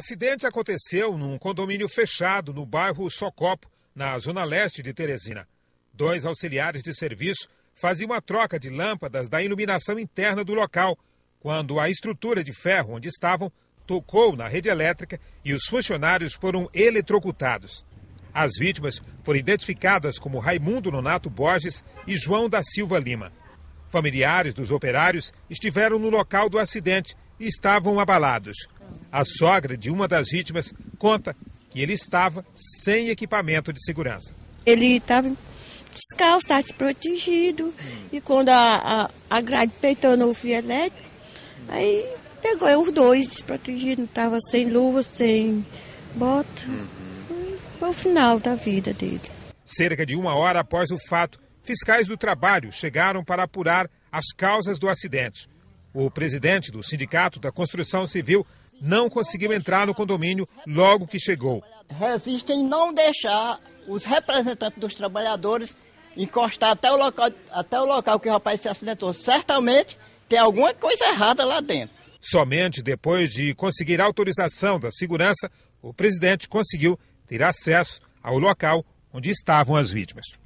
acidente aconteceu num condomínio fechado no bairro Socopo, na zona leste de Teresina. Dois auxiliares de serviço faziam a troca de lâmpadas da iluminação interna do local, quando a estrutura de ferro onde estavam tocou na rede elétrica e os funcionários foram eletrocutados. As vítimas foram identificadas como Raimundo Nonato Borges e João da Silva Lima. Familiares dos operários estiveram no local do acidente e estavam abalados. A sogra de uma das vítimas conta que ele estava sem equipamento de segurança. Ele estava descalço, estava protegido E quando a, a, a grade peitando o fio elétrico, aí pegou os dois desprotegidos, estava sem luva, sem bota. Foi o final da vida dele. Cerca de uma hora após o fato, fiscais do trabalho chegaram para apurar as causas do acidente. O presidente do Sindicato da Construção Civil não conseguiu entrar no condomínio logo que chegou. Resistem não deixar os representantes dos trabalhadores encostar até o local, até o local que o rapaz se acidentou. Certamente tem alguma coisa errada lá dentro. Somente depois de conseguir autorização da segurança, o presidente conseguiu ter acesso ao local onde estavam as vítimas.